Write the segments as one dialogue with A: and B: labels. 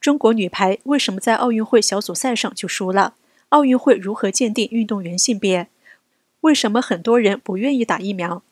A: 中国女排为什么在奥运会小组赛上就输了？奥运会如何鉴定运动员性别？为什么很多人不愿意打疫苗？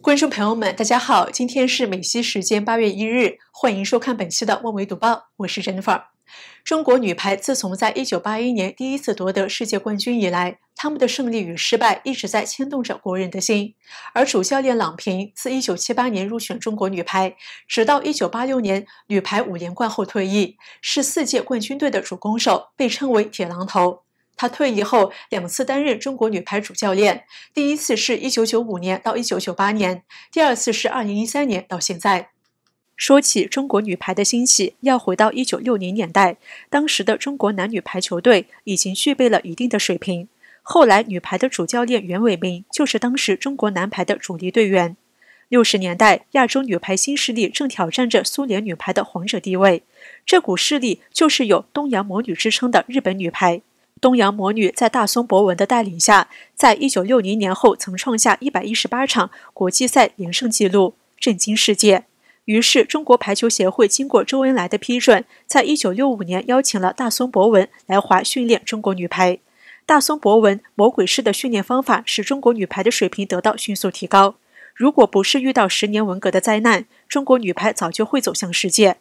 A: 观众朋友们，大家好，今天是美西时间八月一日，欢迎收看本期的《万维读报》，我是 Jennifer。中国女排自从在1981年第一次夺得世界冠军以来，他们的胜利与失败一直在牵动着国人的心。而主教练郎平自1978年入选中国女排，直到1986年女排五连冠后退役，是四届冠军队的主攻手，被称为“铁榔头”。他退役后两次担任中国女排主教练，第一次是一九九五年到一九九八年，第二次是二零一三年到现在。说起中国女排的兴起，要回到一九六零年代，当时的中国男女排球队已经具备了一定的水平。后来女排的主教练袁伟民就是当时中国男排的主力队员。六十年代，亚洲女排新势力正挑战着苏联女排的王者地位，这股势力就是有“东洋魔女”之称的日本女排。东洋魔女在大松博文的带领下，在一九六零年后曾创下一百一十八场国际赛连胜纪录，震惊世界。于是，中国排球协会经过周恩来的批准，在一九六五年邀请了大松博文来华训练中国女排。大松博文魔鬼式的训练方法使中国女排的水平得到迅速提高。如果不是遇到十年文革的灾难，中国女排早就会走向世界。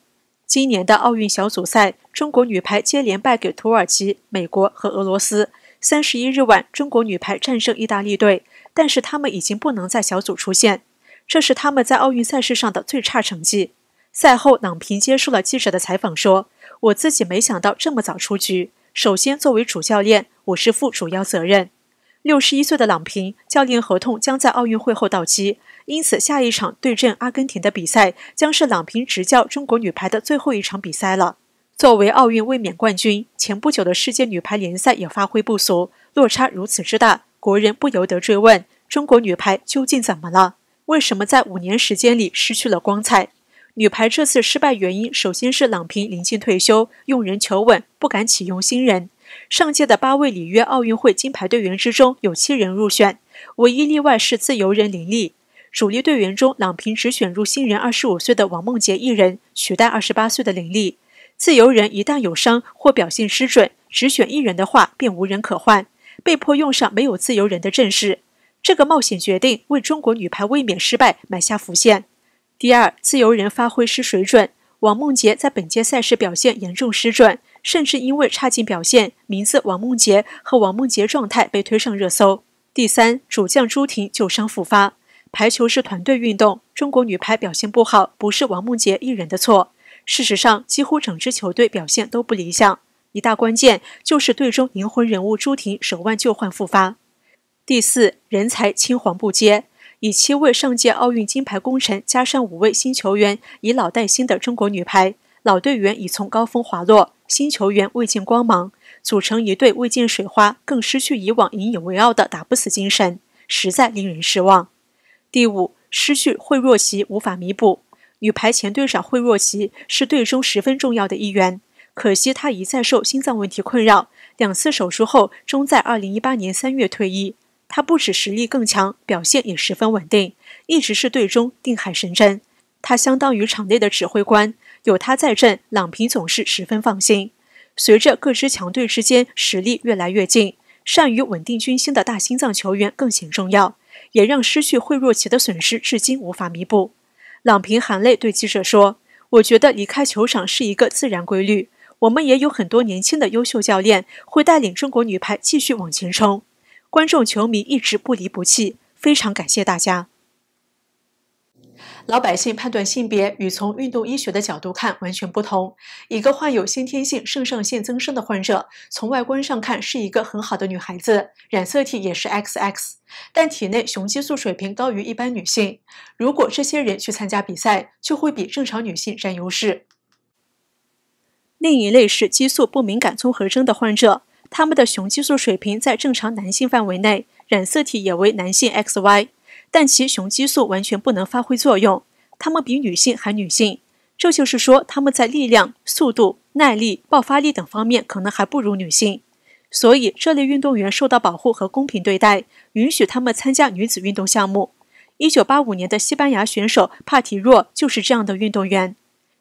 A: 今年的奥运小组赛，中国女排接连败给土耳其、美国和俄罗斯。三十一日晚，中国女排战胜意大利队，但是她们已经不能在小组出线。这是他们在奥运赛事上的最差成绩。赛后，郎平接受了记者的采访，说：“我自己没想到这么早出局。首先，作为主教练，我是负主要责任。”六十一岁的郎平教练合同将在奥运会后到期，因此下一场对阵阿根廷的比赛将是郎平执教中国女排的最后一场比赛了。作为奥运卫冕冠军，前不久的世界女排联赛也发挥不俗，落差如此之大，国人不由得追问：中国女排究竟怎么了？为什么在五年时间里失去了光彩？女排这次失败原因，首先是郎平临近退休，用人求稳，不敢启用新人。上届的八位里约奥运会金牌队员之中，有七人入选，唯一例外是自由人林丽。主力队员中，郎平只选入新人二十五岁的王梦洁一人，取代二十八岁的林丽。自由人一旦有伤或表现失准，只选一人的话，便无人可换，被迫用上没有自由人的阵势。这个冒险决定为中国女排卫冕失败埋下伏线。第二，自由人发挥失水准，王梦洁在本届赛事表现严重失准，甚至因为差劲表现，名字王梦洁和王梦洁状态被推上热搜。第三，主将朱婷旧伤复发。排球是团队运动，中国女排表现不好不是王梦洁一人的错，事实上，几乎整支球队表现都不理想。一大关键就是队中灵魂人物朱婷手腕旧患复发。第四，人才青黄不接，以七位上届奥运金牌功臣加上五位新球员以老带新的中国女排，老队员已从高峰滑落，新球员未见光芒，组成一队未见水花，更失去以往引以为傲的打不死精神，实在令人失望。第五，失去惠若琪无法弥补，女排前队长惠若琪是队中十分重要的一员，可惜她一再受心脏问题困扰，两次手术后终在二零一八年三月退役。他不止实力更强，表现也十分稳定，一直是队中定海神针。他相当于场内的指挥官，有他在阵，郎平总是十分放心。随着各支强队之间实力越来越近，善于稳定军心的大心脏球员更显重要，也让失去惠若琪的损失至今无法弥补。郎平含泪对记者说：“我觉得离开球场是一个自然规律，我们也有很多年轻的优秀教练会带领中国女排继续往前冲。”观众、球迷一直不离不弃，非常感谢大家。老百姓判断性别与从运动医学的角度看完全不同。一个患有先天性肾上腺增生的患者，从外观上看是一个很好的女孩子，染色体也是 XX，但体内雄激素水平高于一般女性。如果这些人去参加比赛，就会比正常女性占优势。另一类是激素不敏感综合征的患者。他们的雄激素水平在正常男性范围内，染色体也为男性 XY，但其雄激素完全不能发挥作用。他们比女性还女性，这就是说他们在力量、速度、耐力、爆发力等方面可能还不如女性。所以这类运动员受到保护和公平对待，允许他们参加女子运动项目。一九八五年的西班牙选手帕提若就是这样的运动员。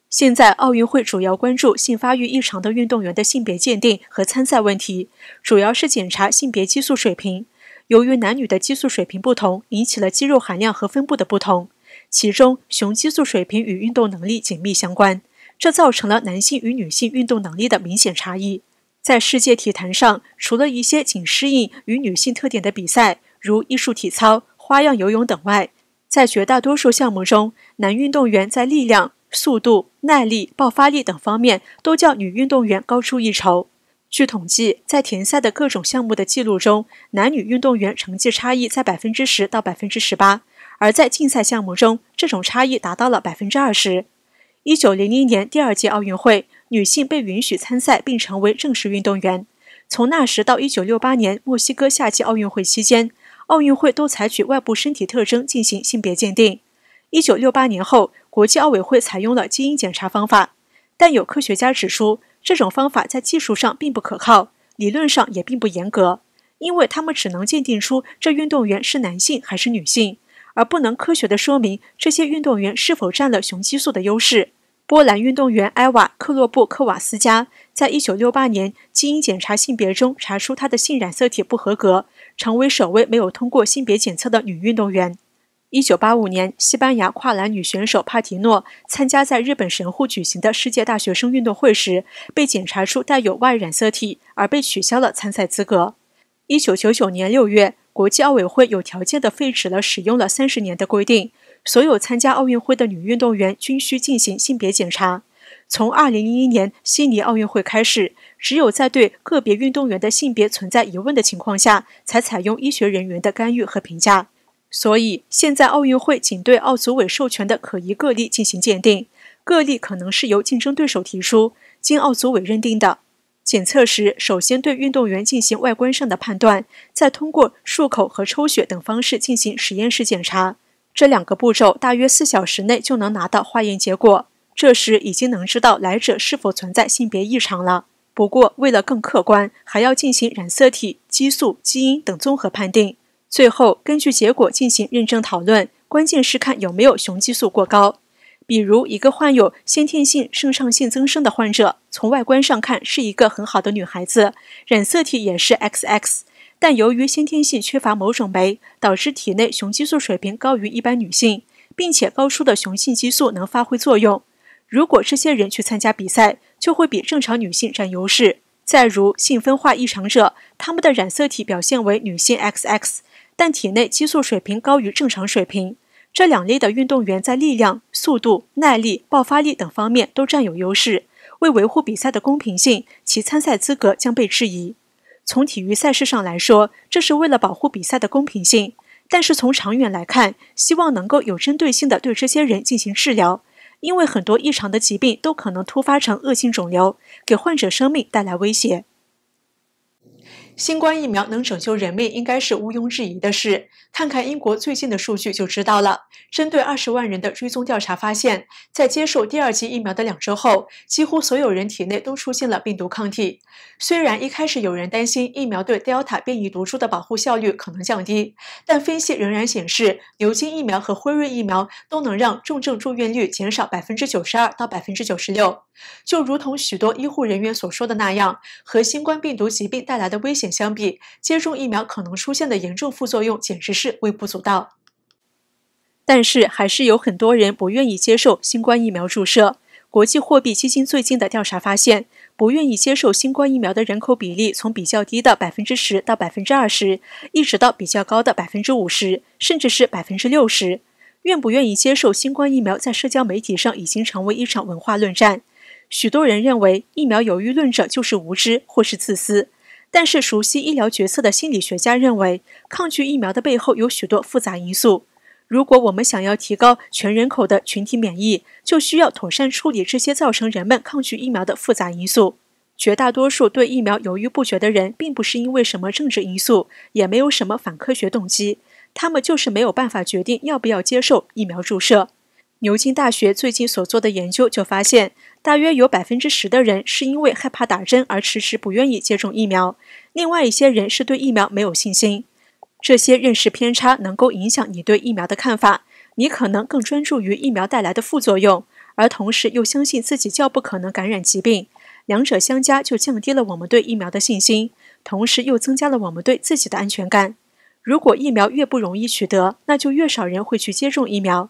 A: 现在奥运会主要关注性发育异常的运动员的性别鉴定和参赛问题，主要是检查性别激素水平。由于男女的激素水平不同，引起了肌肉含量和分布的不同。其中雄激素水平与运动能力紧密相关，这造成了男性与女性运动能力的明显差异。在世界体坛上，除了一些仅适应与女性特点的比赛，如艺术体操、花样游泳等外，在绝大多数项目中，男运动员在力量、速度。耐力、爆发力等方面都较女运动员高出一筹。据统计，在田赛的各种项目的记录中，男女运动员成绩差异在百分之十到百分之十八；而在竞赛项目中，这种差异达到了百分之二十。一九零零年第二届奥运会，女性被允许参赛并成为正式运动员。从那时到一九六八年墨西哥夏季奥运会期间，奥运会都采取外部身体特征进行性别鉴定。一九六八年后，国际奥委会采用了基因检查方法，但有科学家指出，这种方法在技术上并不可靠，理论上也并不严格，因为他们只能鉴定出这运动员是男性还是女性，而不能科学地说明这些运动员是否占了雄激素的优势。波兰运动员埃瓦克洛布克瓦斯加在1968年基因检查性别中查出她的性染色体不合格，成为首位没有通过性别检测的女运动员。一九八五年，西班牙跨栏女选手帕提诺参加在日本神户举行的世界大学生运动会时，被检查出带有 Y 染色体，而被取消了参赛资格。一九九九年六月，国际奥委会有条件地废止了使用了三十年的规定，所有参加奥运会的女运动员均需进行性别检查。从二零零一年悉尼奥运会开始，只有在对个别运动员的性别存在疑问的情况下，才采用医学人员的干预和评价。所以，现在奥运会仅对奥组委授权的可疑个例进行鉴定，个例可能是由竞争对手提出，经奥组委认定的。检测时，首先对运动员进行外观上的判断，再通过漱口和抽血等方式进行实验室检查。这两个步骤大约四小时内就能拿到化验结果，这时已经能知道来者是否存在性别异常了。不过，为了更客观，还要进行染色体、激素、基因等综合判定。最后根据结果进行认证讨论，关键是看有没有雄激素过高。比如一个患有先天性肾上腺增生的患者，从外观上看是一个很好的女孩子，染色体也是 XX，但由于先天性缺乏某种酶，导致体内雄激素水平高于一般女性，并且高出的雄性激素能发挥作用。如果这些人去参加比赛，就会比正常女性占优势。再如性分化异常者，他们的染色体表现为女性 XX。但体内激素水平高于正常水平，这两类的运动员在力量、速度、耐力、爆发力等方面都占有优势。为维护比赛的公平性，其参赛资格将被质疑。从体育赛事上来说，这是为了保护比赛的公平性；但是从长远来看，希望能够有针对性地对这些人进行治疗，因为很多异常的疾病都可能突发成恶性肿瘤，给患者生命带来威胁。新冠疫苗能拯救人命，应该是毋庸置疑的事。看看英国最近的数据就知道了。针对二十万人的追踪调查发现，在接受第二剂疫苗的两周后，几乎所有人体内都出现了病毒抗体。虽然一开始有人担心疫苗对德尔塔变异毒株的保护效率可能降低，但分析仍然显示，牛津疫苗和辉瑞疫苗都能让重症住院率减少百分之九十二到百分之九十六。就如同许多医护人员所说的那样，和新冠病毒疾病带来的危险。相比接种疫苗可能出现的严重副作用，简直是微不足道。但是，还是有很多人不愿意接受新冠疫苗注射。国际货币基金最近的调查发现，不愿意接受新冠疫苗的人口比例从比较低的百分之十到百分之二十，一直到比较高的百分之五十，甚至是百分之六十。愿不愿意接受新冠疫苗，在社交媒体上已经成为一场文化论战。许多人认为，疫苗犹豫论者就是无知或是自私。但是，熟悉医疗决策的心理学家认为，抗拒疫苗的背后有许多复杂因素。如果我们想要提高全人口的群体免疫，就需要妥善处理这些造成人们抗拒疫苗的复杂因素。绝大多数对疫苗犹豫不决的人，并不是因为什么政治因素，也没有什么反科学动机，他们就是没有办法决定要不要接受疫苗注射。牛津大学最近所做的研究就发现，大约有百分之十的人是因为害怕打针而迟迟不愿意接种疫苗。另外一些人是对疫苗没有信心。这些认识偏差能够影响你对疫苗的看法。你可能更专注于疫苗带来的副作用，而同时又相信自己较不可能感染疾病。两者相加就降低了我们对疫苗的信心，同时又增加了我们对自己的安全感。如果疫苗越不容易取得，那就越少人会去接种疫苗。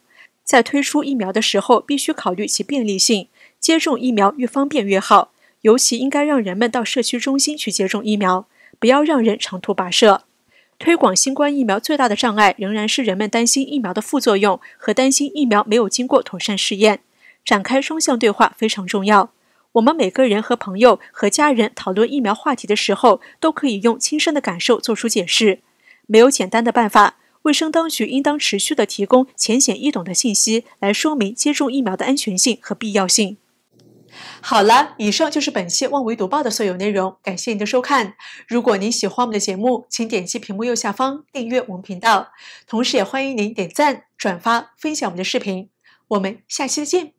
A: 在推出疫苗的时候，必须考虑其便利性。接种疫苗越方便越好，尤其应该让人们到社区中心去接种疫苗，不要让人长途跋涉。推广新冠疫苗最大的障碍仍然是人们担心疫苗的副作用和担心疫苗没有经过妥善试验。展开双向对话非常重要。我们每个人和朋友和家人讨论疫苗话题的时候，都可以用亲身的感受做出解释。没有简单的办法。卫生当局应当持续的提供浅显易懂的信息，来说明接种疫苗的安全性和必要性。好了，以上就是本期《万维读报》的所有内容，感谢您的收看。如果您喜欢我们的节目，请点击屏幕右下方订阅我们频道，同时也欢迎您点赞、转发、分享我们的视频。我们下期再见。